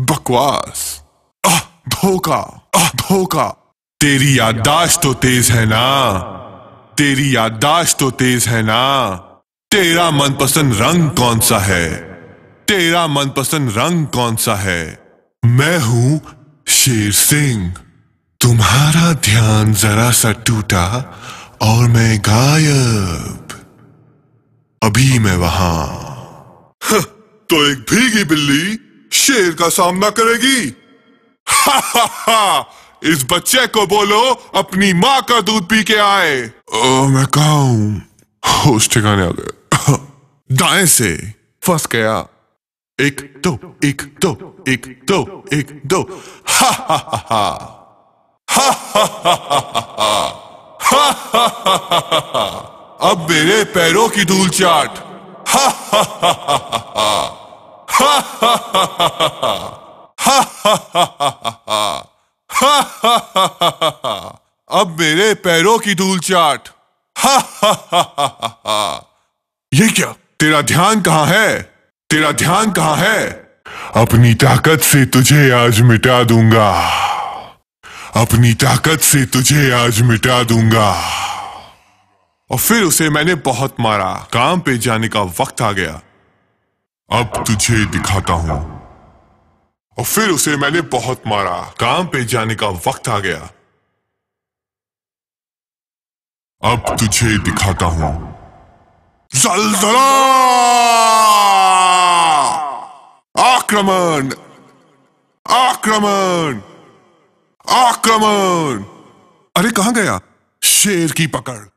बकवास आह धोखा आह धोखा तेरी याददाश्त तो तेज है ना तेरी याददाश्त तो तेज है ना तेरा मनपसंद रंग कौन सा है तेरा मनपसंद रंग कौन सा है मैं हूं शेर सिंह तुम्हारा ध्यान जरा सा टूटा और मैं गायब अभी मैं वहां तो एक भीगी बिल्ली शेर का सामना करेगी हा हा हा इस बच्चे को बोलो अपनी माँ का दूध पी के आए ओ, मैं कहा हूं उस ठिकाने आ गए दाएं से फंस गया एक दो एक दो एक दो एक दो हा हा हा हा हा हा हा हा हा हा हा हा हा हा अब मेरे पैरों की धूल चाट हा हा हा हा हा हा हा अब मेरे पैरों की धूल चाट ये क्या तेरा ध्यान कहाँ है तेरा ध्यान कहाँ है अपनी ताकत से तुझे आज मिटा दूंगा अपनी ताकत से तुझे आज मिटा दूंगा और फिर उसे मैंने बहुत मारा काम पे जाने का वक्त आ गया अब तुझे दिखाता हूं और फिर उसे मैंने बहुत मारा काम पे जाने का वक्त आ गया अब तुझे दिखाता हूं जलजला आक्रमण आक्रमण आक्रमण अरे कहा गया शेर की पकड़